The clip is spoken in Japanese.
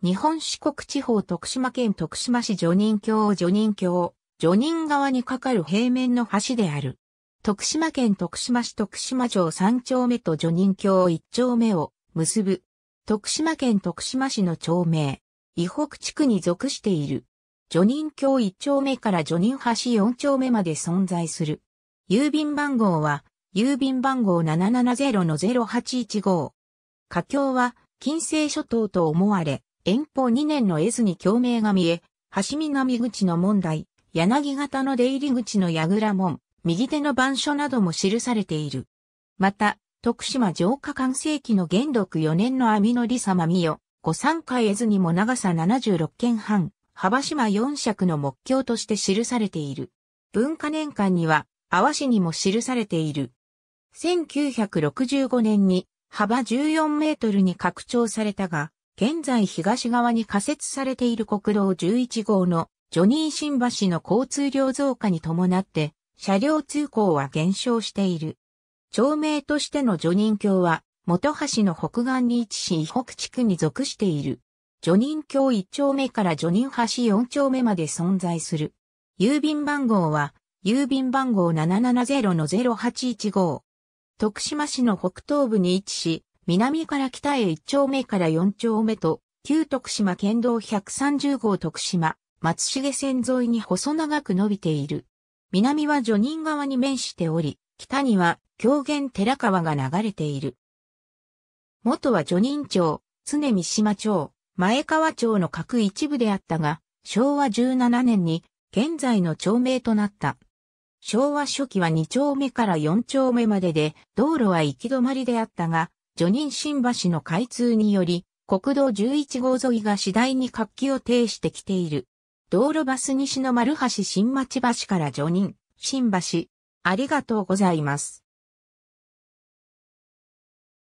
日本四国地方徳島県徳島市女人橋を女人橋、女人側に架かる平面の橋である。徳島県徳島市徳島城三丁目と女人橋一丁目を結ぶ。徳島県徳島市の町名、伊北地区に属している。女人橋一丁目から女人橋四丁目まで存在する。郵便番号は、郵便番号770-0815。架橋は、近世諸島と思われ、遠方2年の絵図に共鳴が見え、橋南口の問題、柳型の出入り口の櫓門、右手の板書なども記されている。また、徳島城下完成期の元禄4年の網のり様見よ、御三海絵図にも長さ76件半、幅島四尺の木橋として記されている。文化年間には、阿波市にも記されている。1965年に幅14メートルに拡張されたが、現在東側に仮設されている国道11号のジョニー新橋の交通量増加に伴って、車両通行は減少している。町名としてのジョニン橋は、元橋の北岸に位置し、北地区に属している。ジョニン橋1丁目からジョニン橋4丁目まで存在する。郵便番号は、郵便番号770-0815。徳島市の北東部に位置し、南から北へ1丁目から4丁目と、旧徳島県道130号徳島、松重線沿いに細長く伸びている。南は女人川に面しており、北には狂言寺川が流れている。元は女人町、常三島町、前川町の各一部であったが、昭和17年に現在の町名となった。昭和初期は2丁目から4丁目までで、道路は行き止まりであったが、女ン新橋の開通により、国道11号沿いが次第に活気を呈してきている。道路バス西の丸橋新町橋から女ン新橋。ありがとうございます。